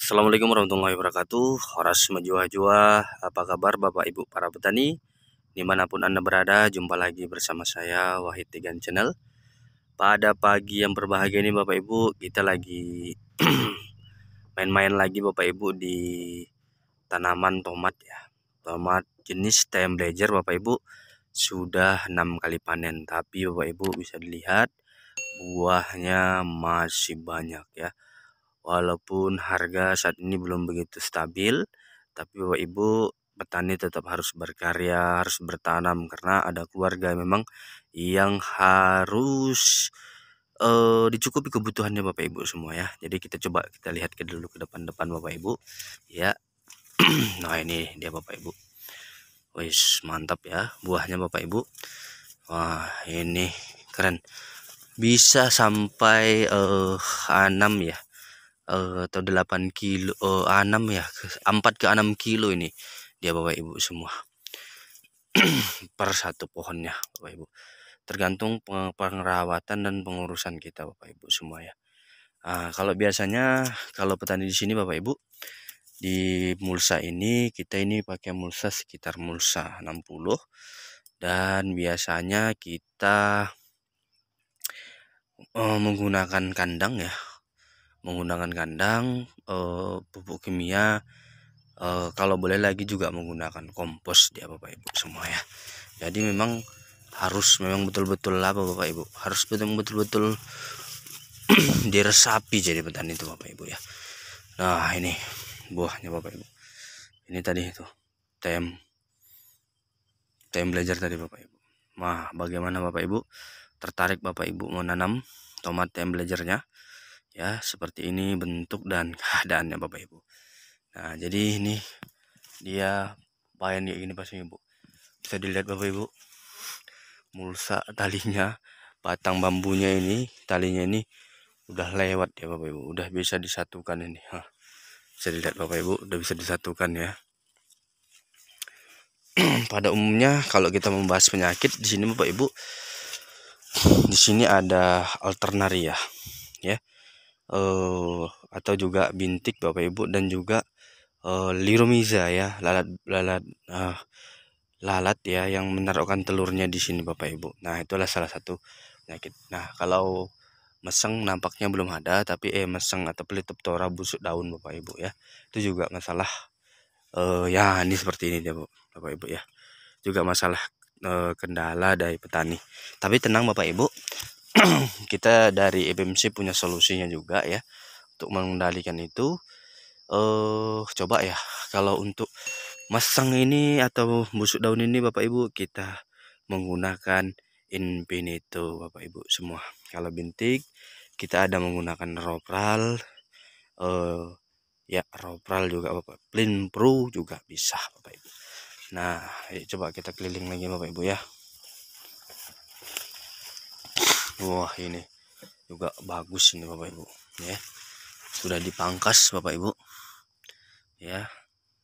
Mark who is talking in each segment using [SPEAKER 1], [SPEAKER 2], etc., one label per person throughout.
[SPEAKER 1] Assalamualaikum warahmatullahi wabarakatuh Horas Mejua-Jua Apa kabar Bapak Ibu para petani Dimanapun Anda berada Jumpa lagi bersama saya Wahid Tegan Channel Pada pagi yang berbahagia ini Bapak Ibu Kita lagi Main-main lagi Bapak Ibu Di tanaman tomat ya Tomat jenis Time Blazer Bapak Ibu sudah enam kali panen tapi bapak ibu bisa dilihat buahnya masih banyak ya walaupun harga saat ini belum begitu stabil tapi bapak ibu petani tetap harus berkarya harus bertanam karena ada keluarga memang yang harus uh, dicukupi kebutuhannya Bapak Ibu semua ya. Jadi kita coba kita lihat ke dulu ke depan-depan Bapak Ibu. Ya. nah, ini dia Bapak Ibu. Wih mantap ya buahnya Bapak Ibu. Wah ini keren. Bisa sampai uh, eh, 6 ya uh, atau 8 kilo uh, eh, 6 ya 4 ke 6 kilo ini dia Bapak Ibu semua. per satu pohonnya Bapak Ibu. Tergantung pengerawatan dan pengurusan kita Bapak Ibu semua ya. uh, kalau biasanya kalau petani di sini Bapak Ibu di mulsa ini kita ini pakai mulsa sekitar mulsa 60 dan biasanya kita uh, menggunakan kandang ya menggunakan kandang uh, pupuk kimia uh, kalau boleh lagi juga menggunakan kompos dia Bapak Ibu semua ya jadi memang harus memang betul-betul lah Bapak Ibu harus betul-betul diresapi jadi petani itu Bapak Ibu ya nah ini buahnya Bapak Ibu. Ini tadi itu tem tem belajar tadi Bapak Ibu. Wah, bagaimana Bapak Ibu? Tertarik Bapak Ibu menanam tomat tem belajarnya? Ya, seperti ini bentuk dan keadaannya Bapak Ibu. Nah, jadi ini dia payan kayak gini pasti Ibu. Bisa dilihat Bapak Ibu. Mulsa talinya, batang bambunya ini, talinya ini udah lewat ya Bapak Ibu. Udah bisa disatukan ini. Hah bisa dilihat Bapak Ibu udah bisa disatukan ya pada umumnya kalau kita membahas penyakit di sini Bapak Ibu di sini ada alternaria ya uh, atau juga bintik Bapak Ibu dan juga uh, eh, lirumiza ya lalat lalat uh, lalat ya yang menaruhkan telurnya di sini Bapak Ibu. Nah, itulah salah satu penyakit. Nah, kalau meseng nampaknya belum ada tapi eh meseng atau tora busuk daun bapak ibu ya itu juga masalah uh, ya ini seperti ini deh bu bapak ibu ya juga masalah uh, kendala dari petani tapi tenang bapak ibu kita dari EBMC punya solusinya juga ya untuk mengendalikan itu eh uh, coba ya kalau untuk meseng ini atau busuk daun ini bapak ibu kita menggunakan Infinito Bapak Ibu semua kalau bintik kita ada menggunakan ropral eh, ya ropral juga Bapak plin pro juga bisa Bapak Ibu nah coba kita keliling lagi Bapak Ibu ya wah ini juga bagus ini Bapak Ibu ya sudah dipangkas Bapak Ibu ya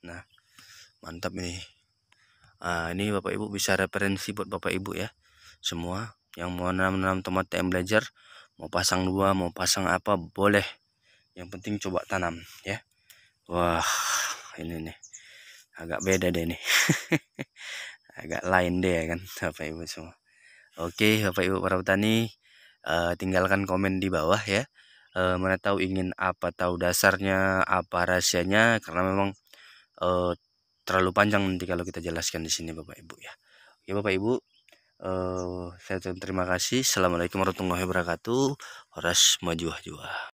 [SPEAKER 1] nah mantap ini ah, ini Bapak Ibu bisa referensi buat Bapak Ibu ya semua yang mau nanam-nanam tomat TM Blazer mau pasang dua mau pasang apa boleh yang penting coba tanam ya wah ini nih agak beda deh nih agak lain deh kan Bapak Ibu semua Oke Bapak Ibu para petani uh, tinggalkan komen di bawah ya uh, mana tahu ingin apa tahu dasarnya apa rahasianya karena memang uh, terlalu panjang nanti kalau kita jelaskan di sini Bapak Ibu ya Oke Bapak Ibu Uh, saya terima kasih. Assalamualaikum warahmatullahi wabarakatuh. Horas maju juah.